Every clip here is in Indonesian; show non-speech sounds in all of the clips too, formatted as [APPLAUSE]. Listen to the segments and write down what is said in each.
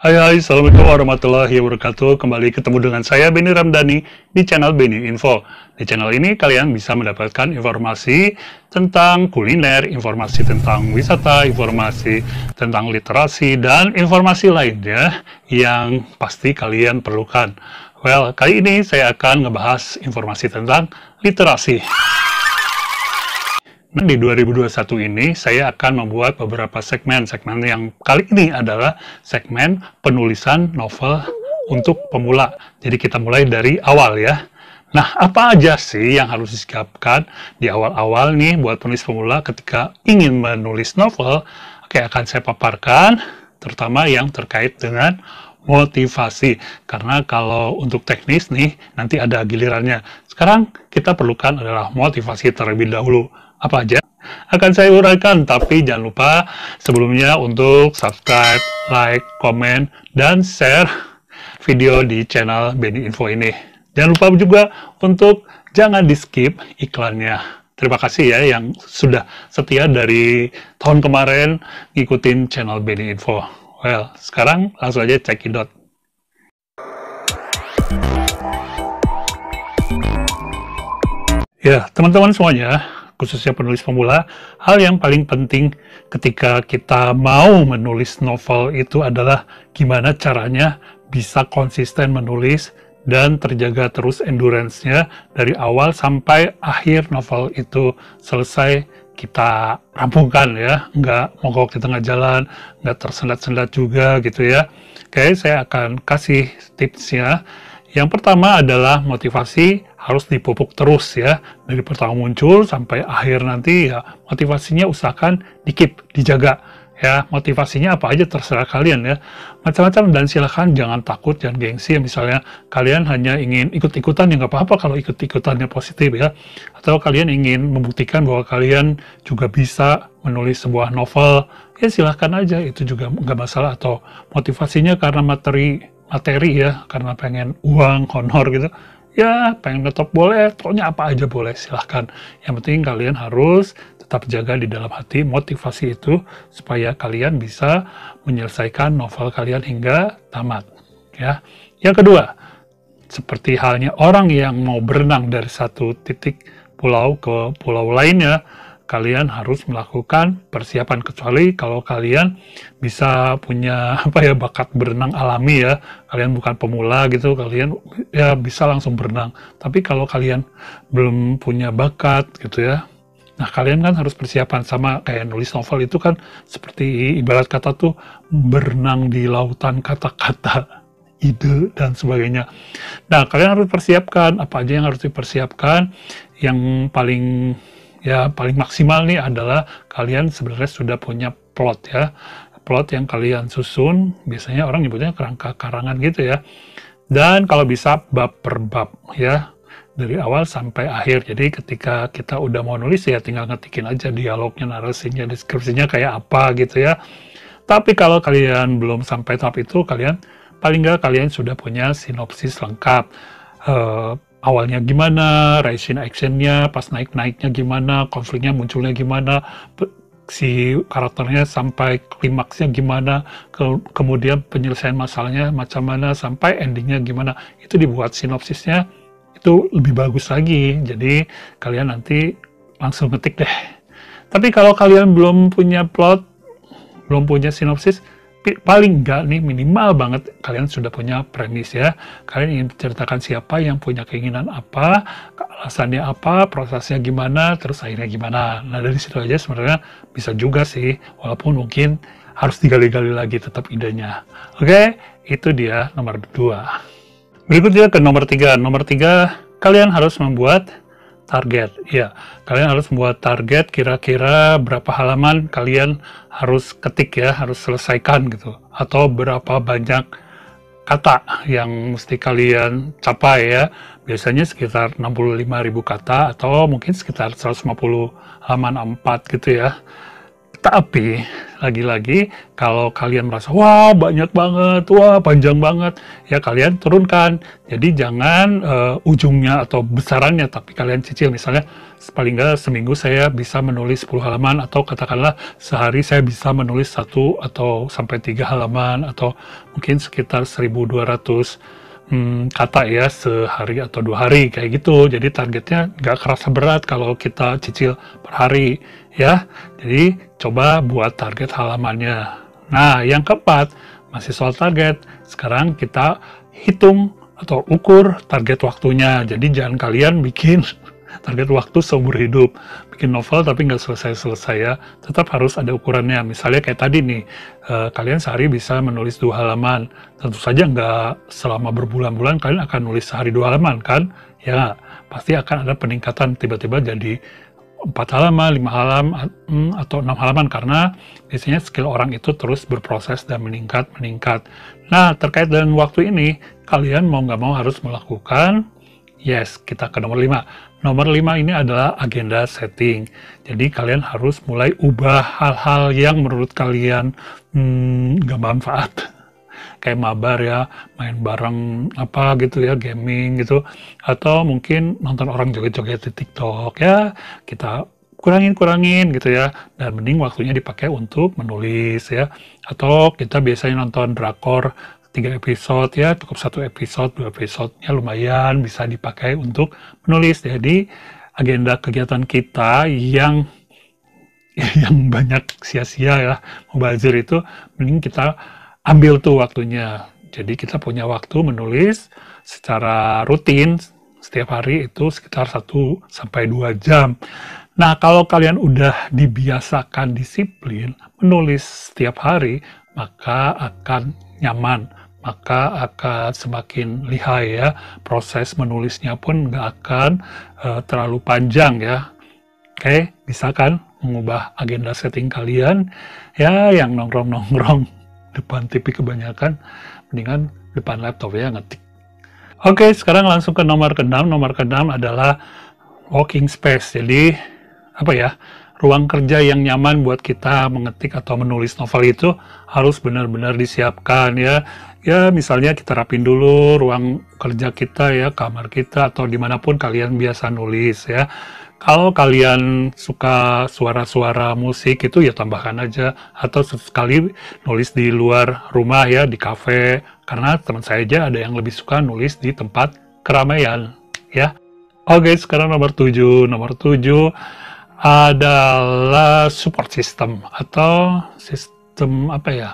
Hai hai, Assalamualaikum warahmatullahi wabarakatuh. Kembali ketemu dengan saya Beni Ramdhani di channel Beni Info. Di channel ini kalian bisa mendapatkan informasi tentang kuliner, informasi tentang wisata, informasi tentang literasi, dan informasi lainnya yang pasti kalian perlukan. Well, kali ini saya akan ngebahas informasi tentang literasi. Nah di 2021 ini saya akan membuat beberapa segmen. Segmen yang kali ini adalah segmen penulisan novel untuk pemula. Jadi kita mulai dari awal ya. Nah, apa aja sih yang harus disiapkan di awal-awal nih buat penulis pemula ketika ingin menulis novel? Oke, akan saya paparkan terutama yang terkait dengan motivasi. Karena kalau untuk teknis nih nanti ada gilirannya. Sekarang kita perlukan adalah motivasi terlebih dahulu apa aja akan saya uraikan, tapi jangan lupa sebelumnya untuk subscribe, like, komen, dan share video di channel Benny Info ini. Jangan lupa juga untuk jangan di skip iklannya terima kasih ya yang sudah setia dari tahun kemarin ngikutin channel Benny Info. Well, sekarang langsung aja cekidot. Ya, teman-teman semuanya, khususnya penulis pemula, hal yang paling penting ketika kita mau menulis novel itu adalah gimana caranya bisa konsisten menulis dan terjaga terus endurance-nya dari awal sampai akhir novel itu selesai kita rampungkan ya, nggak mogok di tengah jalan, nggak tersendat-sendat juga gitu ya. Oke, saya akan kasih tipsnya. Yang pertama adalah motivasi, harus dipupuk terus ya dari pertama muncul sampai akhir nanti ya motivasinya usahakan dikip dijaga ya motivasinya apa aja terserah kalian ya macam-macam dan silahkan jangan takut jangan gengsi ya. misalnya kalian hanya ingin ikut-ikutan ya nggak apa-apa kalau ikut-ikutannya positif ya atau kalian ingin membuktikan bahwa kalian juga bisa menulis sebuah novel ya silahkan aja itu juga nggak masalah atau motivasinya karena materi materi ya karena pengen uang honor gitu ya pengen ngetop boleh, pokoknya apa aja boleh silahkan. Yang penting kalian harus tetap jaga di dalam hati motivasi itu supaya kalian bisa menyelesaikan novel kalian hingga tamat. Ya, yang kedua, seperti halnya orang yang mau berenang dari satu titik pulau ke pulau lainnya, kalian harus melakukan persiapan kecuali kalau kalian bisa punya [LAUGHS] apa ya bakat berenang alami ya kalian bukan pemula gitu kalian ya bisa langsung berenang tapi kalau kalian belum punya bakat gitu ya Nah, kalian kan harus persiapan sama kayak nulis novel itu kan seperti ibarat kata tuh berenang di lautan kata-kata, [LAUGHS] ide dan sebagainya. Nah, kalian harus persiapkan apa aja yang harus dipersiapkan. Yang paling ya paling maksimal nih adalah kalian sebenarnya sudah punya plot ya plot yang kalian susun biasanya orang nyebutnya kerangka karangan gitu ya dan kalau bisa bab per bab ya dari awal sampai akhir. Jadi ketika kita udah mau nulis ya tinggal ngetikin aja dialognya, narasinya, deskripsinya kayak apa gitu ya. Tapi kalau kalian belum sampai tahap itu, kalian paling nggak kalian sudah punya sinopsis lengkap. Eh, awalnya gimana, rising actionnya, pas naik-naiknya gimana, konfliknya munculnya gimana, si karakternya sampai klimaksnya gimana, ke kemudian penyelesaian masalahnya macam mana, sampai endingnya gimana. Itu dibuat sinopsisnya itu lebih bagus lagi. Jadi kalian nanti langsung ngetik deh. Tapi kalau kalian belum punya plot, belum punya sinopsis, paling enggak nih minimal banget kalian sudah punya premis ya. Kalian ingin menceritakan siapa yang punya keinginan apa, alasannya apa, prosesnya gimana, terus akhirnya gimana. Nah dari situ aja sebenarnya bisa juga sih, walaupun mungkin harus digali-gali lagi tetap idenya. Oke, itu dia nomor dua. Berikutnya ke nomor tiga. Nomor tiga, kalian harus membuat target. Ya, kalian harus membuat target kira-kira berapa halaman kalian harus ketik ya, harus selesaikan gitu. Atau berapa banyak kata yang mesti kalian capai ya. Biasanya sekitar 65.000 kata atau mungkin sekitar 150 halaman 4 gitu ya. Tapi lagi-lagi kalau kalian merasa wah banyak banget, wah panjang banget, ya kalian turunkan. Jadi jangan uh, ujungnya atau besarannya, tapi kalian cicil misalnya paling nggak seminggu saya bisa menulis 10 halaman atau katakanlah sehari saya bisa menulis satu atau sampai tiga halaman atau mungkin sekitar 1200 hmm, kata ya sehari atau dua hari kayak gitu jadi targetnya nggak kerasa berat kalau kita cicil per hari ya jadi coba buat target halamannya nah yang keempat masih soal target sekarang kita hitung atau ukur target waktunya jadi jangan kalian bikin target waktu seumur hidup. Bikin novel tapi nggak selesai-selesai ya, tetap harus ada ukurannya. Misalnya kayak tadi nih, eh, kalian sehari bisa menulis dua halaman. Tentu saja nggak selama berbulan-bulan kalian akan nulis sehari dua halaman kan? Ya, pasti akan ada peningkatan tiba-tiba jadi empat halaman, lima halaman, mm, atau enam halaman karena biasanya skill orang itu terus berproses dan meningkat meningkat. Nah terkait dengan waktu ini, kalian mau nggak mau harus melakukan Yes, kita ke nomor 5. Nomor 5 ini adalah agenda setting. Jadi kalian harus mulai ubah hal-hal yang menurut kalian hmm, gak manfaat. [LAUGHS] Kayak mabar ya, main bareng apa gitu ya, gaming gitu. Atau mungkin nonton orang joget-joget di TikTok ya, kita kurangin-kurangin gitu ya. Dan mending waktunya dipakai untuk menulis ya. Atau kita biasanya nonton drakor tiga episode ya cukup satu episode dua episode ya lumayan bisa dipakai untuk menulis jadi agenda kegiatan kita yang [LAUGHS] yang banyak sia-sia ya mubazir itu mending kita ambil tuh waktunya jadi kita punya waktu menulis secara rutin setiap hari itu sekitar 1 sampai 2 jam. Nah, kalau kalian udah dibiasakan disiplin menulis setiap hari, maka akan nyaman maka akan semakin lihai ya proses menulisnya pun nggak akan uh, terlalu panjang ya oke okay, bisa kan mengubah agenda setting kalian ya yang nongkrong-nongkrong [LAUGHS] depan TV kebanyakan mendingan depan laptop ya ngetik oke sekarang langsung ke nomor keenam nomor keenam adalah walking space jadi apa ya ruang kerja yang nyaman buat kita mengetik atau menulis novel itu harus benar-benar disiapkan ya. Ya misalnya kita rapin dulu ruang kerja kita ya, kamar kita atau dimanapun kalian biasa nulis ya. Kalau kalian suka suara-suara musik itu ya tambahkan aja atau sekali nulis di luar rumah ya di kafe karena teman saya aja ada yang lebih suka nulis di tempat keramaian ya. Oke, sekarang nomor 7. Nomor 7 adalah support system atau sistem apa ya?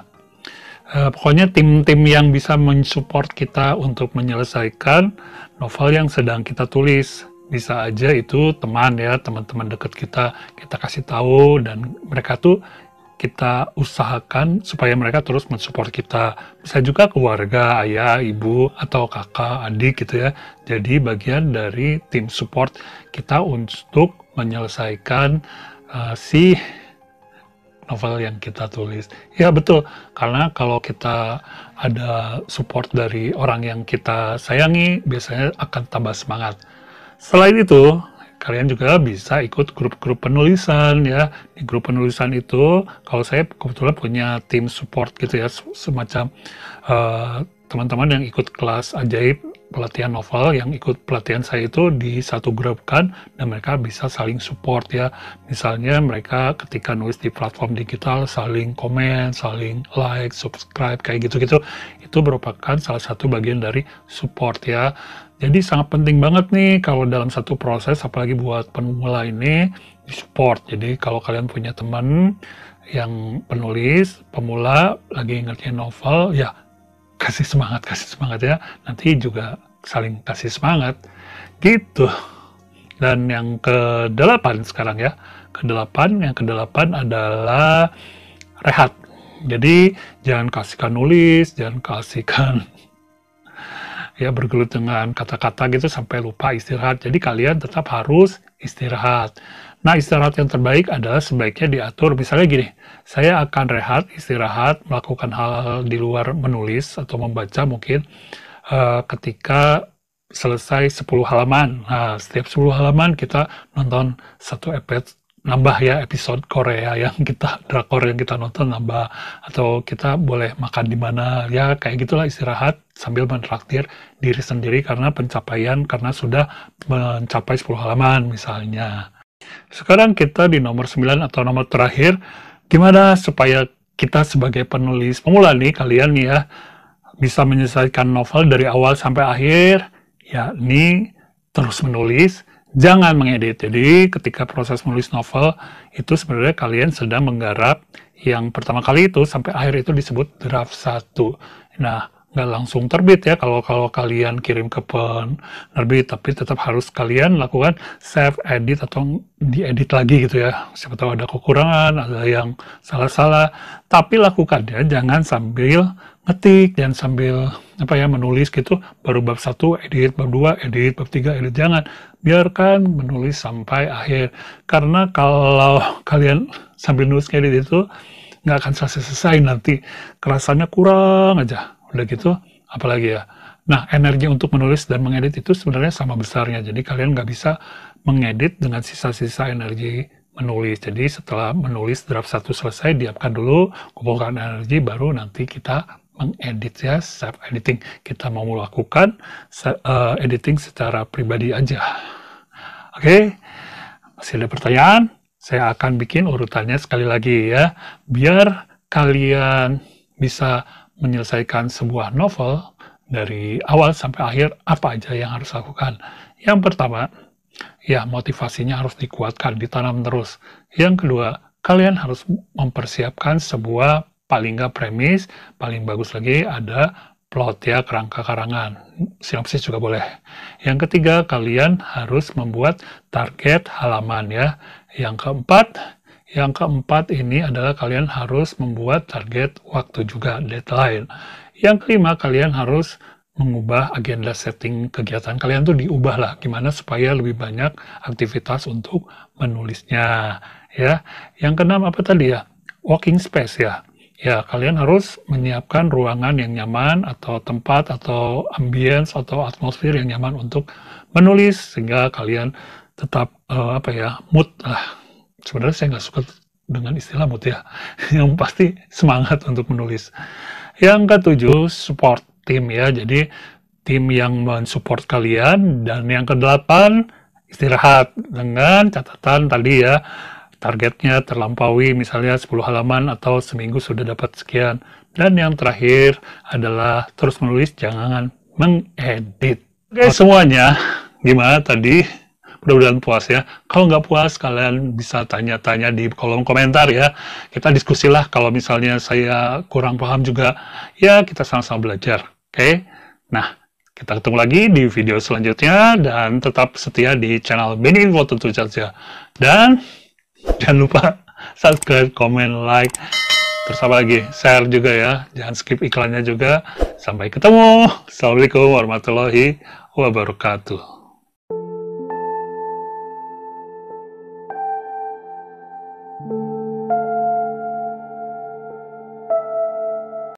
Uh, pokoknya tim-tim yang bisa mensupport kita untuk menyelesaikan novel yang sedang kita tulis. Bisa aja itu teman ya, teman-teman dekat kita, kita kasih tahu dan mereka tuh kita usahakan supaya mereka terus mensupport kita. Bisa juga keluarga, ayah, ibu, atau kakak, adik gitu ya. Jadi bagian dari tim support kita untuk menyelesaikan uh, si novel yang kita tulis. Ya betul, karena kalau kita ada support dari orang yang kita sayangi, biasanya akan tambah semangat. Selain itu, kalian juga bisa ikut grup-grup penulisan ya. Di grup penulisan itu, kalau saya kebetulan punya tim support gitu ya, semacam uh, teman-teman yang ikut kelas ajaib pelatihan novel yang ikut pelatihan saya itu di satu grup kan dan mereka bisa saling support ya misalnya mereka ketika nulis di platform digital saling komen saling like subscribe kayak gitu-gitu itu merupakan salah satu bagian dari support ya jadi sangat penting banget nih kalau dalam satu proses apalagi buat pemula ini di support jadi kalau kalian punya teman yang penulis pemula lagi ngerti novel ya kasih semangat, kasih semangat ya. Nanti juga saling kasih semangat. Gitu. Dan yang ke-8 sekarang ya. Ke-8, yang ke-8 adalah rehat. Jadi jangan kasihkan nulis, jangan kasihkan [LAUGHS] ya bergelut dengan kata-kata gitu sampai lupa istirahat. Jadi kalian tetap harus istirahat. Nah, istirahat yang terbaik adalah sebaiknya diatur. Misalnya gini, saya akan rehat, istirahat, melakukan hal-hal di luar menulis atau membaca mungkin uh, ketika selesai 10 halaman. Nah, setiap 10 halaman kita nonton satu episode nambah ya episode Korea yang kita drakor yang kita nonton nambah atau kita boleh makan di mana ya kayak gitulah istirahat sambil mentraktir diri sendiri karena pencapaian karena sudah mencapai 10 halaman misalnya. Sekarang kita di nomor 9 atau nomor terakhir, gimana supaya kita sebagai penulis pemula nih, kalian ya, bisa menyelesaikan novel dari awal sampai akhir, yakni terus menulis, jangan mengedit. Jadi ketika proses menulis novel itu sebenarnya kalian sedang menggarap yang pertama kali itu sampai akhir itu disebut draft 1. Nah, nggak langsung terbit ya kalau kalau kalian kirim ke penerbit tapi tetap harus kalian lakukan save edit atau diedit lagi gitu ya siapa tahu ada kekurangan ada yang salah-salah tapi lakukan ya jangan sambil ngetik dan sambil apa ya menulis gitu baru bab satu edit bab dua edit bab tiga edit jangan biarkan menulis sampai akhir karena kalau kalian sambil nulis edit itu nggak akan selesai-selesai nanti kerasannya kurang aja Udah gitu, apalagi ya. Nah, energi untuk menulis dan mengedit itu sebenarnya sama besarnya. Jadi kalian nggak bisa mengedit dengan sisa-sisa energi menulis. Jadi setelah menulis draft satu selesai, diapkan dulu, kumpulkan energi, baru nanti kita mengedit ya, self editing. Kita mau melakukan eh, editing secara pribadi aja. Oke, okay? masih ada pertanyaan? Saya akan bikin urutannya sekali lagi ya, biar kalian bisa menyelesaikan sebuah novel dari awal sampai akhir apa aja yang harus lakukan. Yang pertama, ya motivasinya harus dikuatkan, ditanam terus. Yang kedua, kalian harus mempersiapkan sebuah paling nggak premis, paling bagus lagi ada plot ya, kerangka karangan. Sinopsis juga boleh. Yang ketiga, kalian harus membuat target halaman ya. Yang keempat, yang keempat ini adalah kalian harus membuat target waktu juga, deadline. Yang kelima, kalian harus mengubah agenda setting kegiatan kalian tuh lah gimana supaya lebih banyak aktivitas untuk menulisnya ya yang keenam apa tadi ya walking space ya ya kalian harus menyiapkan ruangan yang nyaman atau tempat atau ambience atau atmosfer yang nyaman untuk menulis sehingga kalian tetap uh, apa ya mood lah sebenarnya saya nggak suka dengan istilah mood ya. [LAUGHS] Yang pasti semangat untuk menulis. Yang ketujuh, support tim ya. Jadi tim yang mensupport kalian. Dan yang kedelapan, istirahat dengan catatan tadi ya. Targetnya terlampaui misalnya 10 halaman atau seminggu sudah dapat sekian. Dan yang terakhir adalah terus menulis, jangan mengedit. Oke semuanya, gimana tadi mudah-mudahan puas ya. Kalau nggak puas, kalian bisa tanya-tanya di kolom komentar ya. Kita diskusilah kalau misalnya saya kurang paham juga, ya kita sama-sama belajar. Oke, okay? nah kita ketemu lagi di video selanjutnya dan tetap setia di channel Benny Info tentu saja. Dan jangan lupa subscribe, comment like, terus apa lagi share juga ya jangan skip iklannya juga sampai ketemu assalamualaikum warahmatullahi wabarakatuh